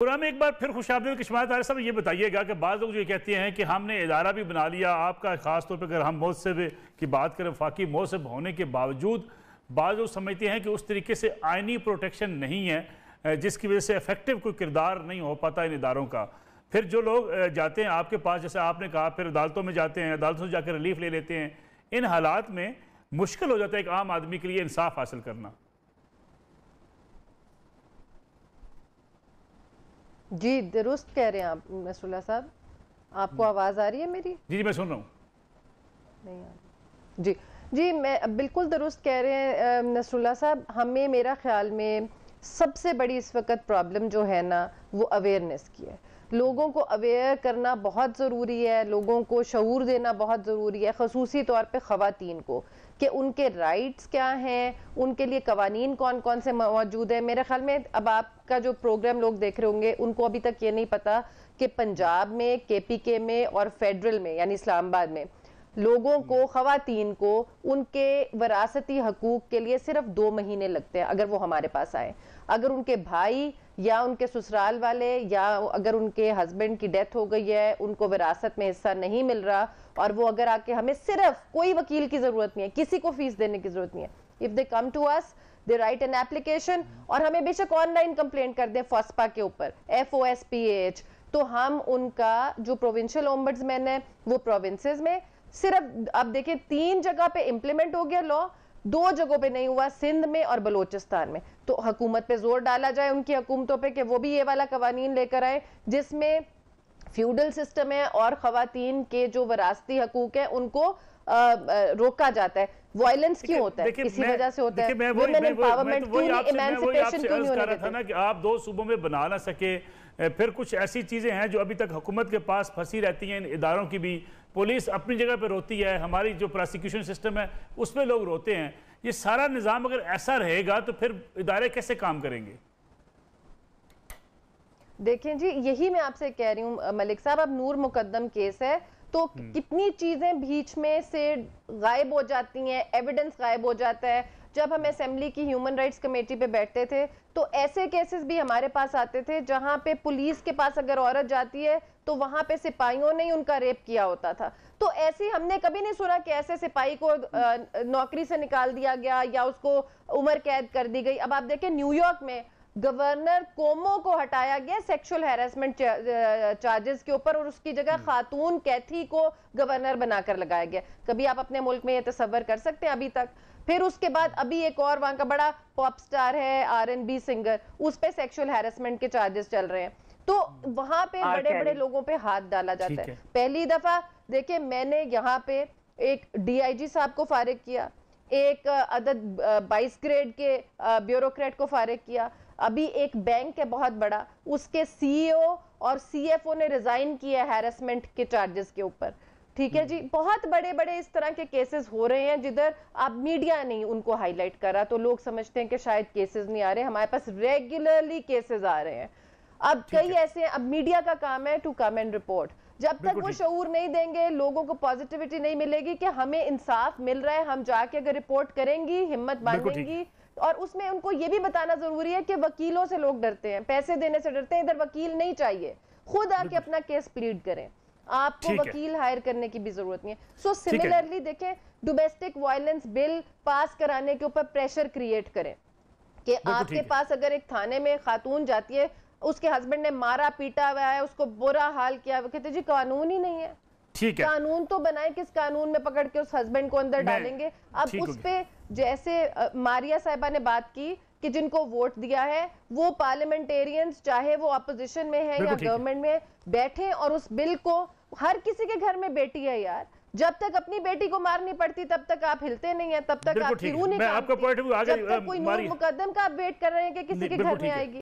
Programme में एक बार फिर खुश आमदी आर साहब ये बताइएगा कि बाद लोग जो कहते हैं कि हमने इदारा भी बना लिया आपका खास तौर पर अगर हम मौसब की बात करें फाकी मौसब होने के बावजूद बाद लोग समझते हैं कि उस तरीके से आइनी प्रोटेक्शन नहीं है जिसकी वजह से इफेक्टिव कोई किरदार नहीं हो पाता इन इदारों का फिर जो लोग जाते हैं आपके पास जैसे आपने कहा फिर अदालतों में जाते हैं अदालतों से जाकर रिलीफ ले लेते हैं इन हालात में मुश्किल हो जाता है एक आम आदमी के लिए इंसाफ हासिल करना जी दुरुस्त कह रहे हैं आप मसरुल्ला साहब आपको आवाज़ आ रही है मेरी जी मैं सुन रहा हूँ नहीं आ रही जी जी मैं बिल्कुल दुरुस्त कह रहे हैं नसरुल्ला साहब हमें मेरा ख्याल में सबसे बड़ी इस वक्त प्रॉब्लम जो है ना वो अवेयरनेस की है लोगों को अवेयर करना बहुत ज़रूरी है लोगों को शूर देना बहुत ज़रूरी है खसूसी तौर पे ख़वातीन को कि उनके राइट्स क्या हैं उनके लिए कवानीन कौन कौन से मौजूद हैं मेरे ख्याल में अब आप का जो प्रोग्राम लोग देख रहे होंगे उनको अभी तक ये नहीं पता कि पंजाब में केपीके में और फेडरल में यानी इस्लामाबाद में लोगों को खातन को उनके वरासती हकूक के लिए सिर्फ दो महीने लगते हैं अगर वो हमारे पास आए अगर उनके भाई या उनके ससुराल वाले या अगर उनके हस्बैंड की डेथ हो गई है उनको विरासत में हिस्सा नहीं मिल रहा और वो अगर आके हमें सिर्फ कोई वकील की ज़रूरत नहीं है किसी को फीस देने की ज़रूरत नहीं है if they come to us they write an application और हमें बेशक ऑनलाइन कंप्लेंट कर दे फॉस्पा के ऊपर F O S P H तो हम उनका जो प्रोविंशियल ओम्बड्समैन है वो प्रोविंसेस में सिर्फ आप देखिए तीन जगह पे इंप्लीमेंट हो गया लॉ दो जगहों पे नहीं हुआ सिंध में और बलोचिस्तान में तो हकूमत पे जोर डाला जाए उनकी हुकूमतों पे कि वो भी ये वाला कवानीन लेकर आए जिसमें फ्यूडल सिस्टम है और खातन के जो वरासती हकूक है उनको आ, आ, रोका जाता है वायलेंस क्यों होता है इसी वजह से होता है वुमेन क्यों इमेंसिपेशन क्यों नहीं होने देते ना कि आप दो सूबों में बना ना सके फिर कुछ ऐसी चीज़ें हैं जो अभी तक हुकूमत के पास फंसी रहती हैं इन इदारों की भी पुलिस अपनी जगह पर रोती है हमारी जो प्रोसिक्यूशन सिस्टम है उस पर लोग रोते हैं ये सारा निज़ाम अगर ऐसा रहेगा तो फिर इदारे कैसे काम करेंगे देखें जी यही मैं आपसे कह रही हूँ मलिक साहब अब नूर मुकदम केस है तो हम्म। कितनी चीजें बीच में से गायब हो जाती हैं एविडेंस गायब हो जाता है जब हम असेंबली की ह्यूमन राइट्स कमेटी पे बैठते थे तो ऐसे केसेस भी हमारे पास आते थे जहां पे पुलिस के पास अगर औरत जाती है तो वहां पे सिपाहियों ने उनका रेप किया होता था तो ऐसे हमने कभी नहीं सुना कि ऐसे सिपाही को नौकरी से निकाल दिया गया या उसको उम्र कैद कर दी गई अब आप देखें न्यूयॉर्क में गवर्नर कोमो को हटाया गया सेक्सुअल हैरेसमेंट चार्जेस के ऊपर और उसकी जगह हम्म। खातून कैथी को गवर्नर बनाकर लगाया गया कभी आप अपने मुल्क में यह तस्वर कर सकते हैं अभी तक फिर उसके बाद अभी एक और वहां का बड़ा पॉप स्टार है बी सिंगर उस पर सेक्सुअल हेरसमेंट के चार्जेस चल रहे हैं तो वहां पे बड़े बड़े लोगों पे हाथ डाला जाता है पहली दफा देखिए मैंने यहाँ पे एक डीआईजी साहब को फारिग किया एक अदद बाईस ग्रेड के ब्यूरोक्रेट को फारिग किया अभी एक बैंक है बहुत बड़ा उसके सीईओ e और सीएफओ ने रिजाइन किया हैरेसमेंट के चार्जेस के ऊपर ठीक है जी बहुत बड़े बड़े इस तरह के केसेस हो रहे हैं जिधर आप मीडिया नहीं उनको हाईलाइट करा तो लोग समझते हैं कि शायद केसेस नहीं आ रहे हमारे पास रेगुलरली केसेस आ रहे हैं अब कई है। ऐसे अब मीडिया का काम है टू कम एंड रिपोर्ट जब तक वो शऊर नहीं देंगे लोगों को पॉजिटिविटी नहीं मिलेगी कि हमें इंसाफ मिल रहा है हम जाके अगर रिपोर्ट करेंगी हिम्मत बांधेंगी और उसमें उनको ये भी बताना जरूरी है कि वकीलों से लोग डरते हैं पैसे देने से डरते हैं इधर वकील नहीं चाहिए खुद आके अपना केस प्लीड करें आपको वकील हायर करने की भी जरूरत नहीं है सो सिमिलरली देखें डोमेस्टिक वायलेंस बिल पास कराने के ऊपर प्रेशर क्रिएट करें कि आपके पास अगर एक थाने में खातून जाती है उसके हस्बैंड ने मारा पीटा हुआ है उसको बुरा हाल किया वो कहते जी कानून ही नहीं है ठीक है कानून तो बनाए किस कानून में पकड़ के उस हस्बैंड को अंदर डालेंगे अब उस पर जैसे मारिया साहिबा ने बात की कि जिनको वोट दिया है वो पार्लियामेंटेरियंस चाहे वो अपोजिशन में है या गवर्नमेंट में बैठे और उस बिल को हर किसी के घर में बेटी है यार जब तक अपनी बेटी को मारनी पड़ती तब तक आप हिलते नहीं है तब तक आप नहीं जब तक कोई मुकदम का आप वेट कर रहे हैं कि किसी के घर में आएगी